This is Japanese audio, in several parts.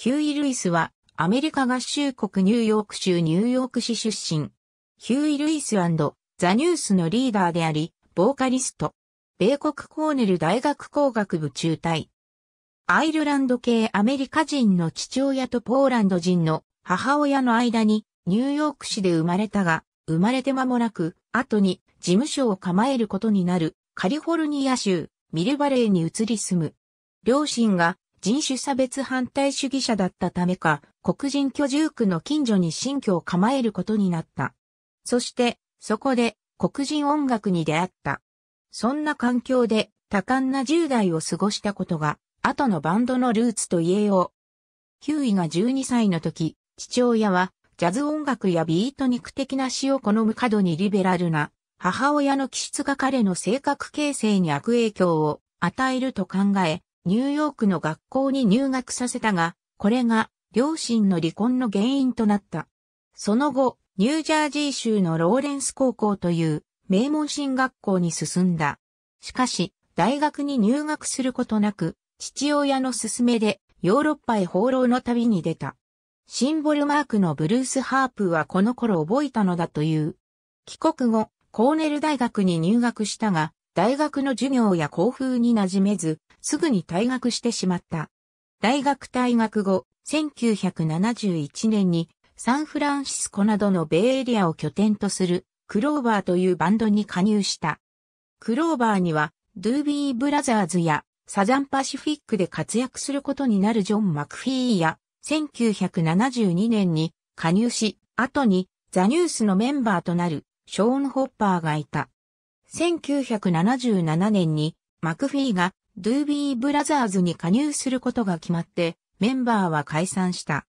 ヒューイ・ルイスはアメリカ合衆国ニューヨーク州ニューヨーク市出身。ヒューイ・ルイスザ・ニュースのリーダーであり、ボーカリスト。米国コーネル大学工学部中退。アイルランド系アメリカ人の父親とポーランド人の母親の間にニューヨーク市で生まれたが、生まれて間もなく、後に事務所を構えることになるカリフォルニア州ミルバレーに移り住む。両親が人種差別反対主義者だったためか、黒人居住区の近所に新居を構えることになった。そして、そこで黒人音楽に出会った。そんな環境で多感な10代を過ごしたことが、後のバンドのルーツと言えよう。ヒューイが12歳の時、父親は、ジャズ音楽やビート肉的な詩を好む過度にリベラルな、母親の気質が彼の性格形成に悪影響を与えると考え、ニューヨークの学校に入学させたが、これが両親の離婚の原因となった。その後、ニュージャージー州のローレンス高校という名門進学校に進んだ。しかし、大学に入学することなく、父親の勧めでヨーロッパへ放浪の旅に出た。シンボルマークのブルース・ハープはこの頃覚えたのだという。帰国後、コーネル大学に入学したが、大学の授業や校風に馴染めず、すぐに退学してしまった。大学退学後、1971年にサンフランシスコなどのベイエリアを拠点とするクローバーというバンドに加入した。クローバーにはドゥービーブラザーズやサザンパシフィックで活躍することになるジョン・マクフィーや1972年に加入し、後にザニュースのメンバーとなるショーン・ホッパーがいた。1977年にマクフィーがドゥービーブラザーズに加入することが決まってメンバーは解散した。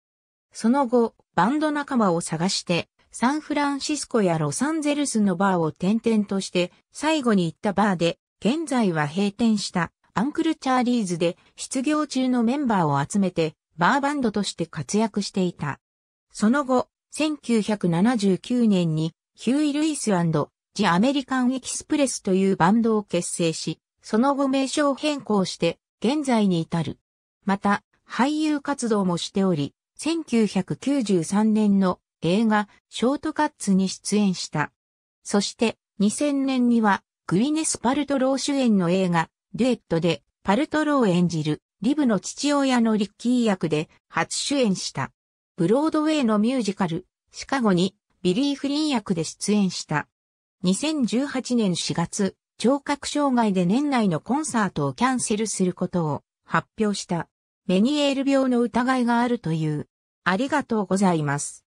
その後、バンド仲間を探してサンフランシスコやロサンゼルスのバーを転々として最後に行ったバーで現在は閉店したアンクルチャーリーズで失業中のメンバーを集めてバーバンドとして活躍していた。その後、1979年にヒューイ・ルイスジ・アメリカン・エキスプレスというバンドを結成し、その後名称変更して、現在に至る。また、俳優活動もしており、1993年の映画、ショートカッツに出演した。そして、2000年には、グイネス・パルトロー主演の映画、デュエットで、パルトローを演じる、リブの父親のリッキー役で、初主演した。ブロードウェイのミュージカル、シカゴに、ビリー・フリン役で出演した。2018年4月、聴覚障害で年内のコンサートをキャンセルすることを発表した。メニエール病の疑いがあるという。ありがとうございます。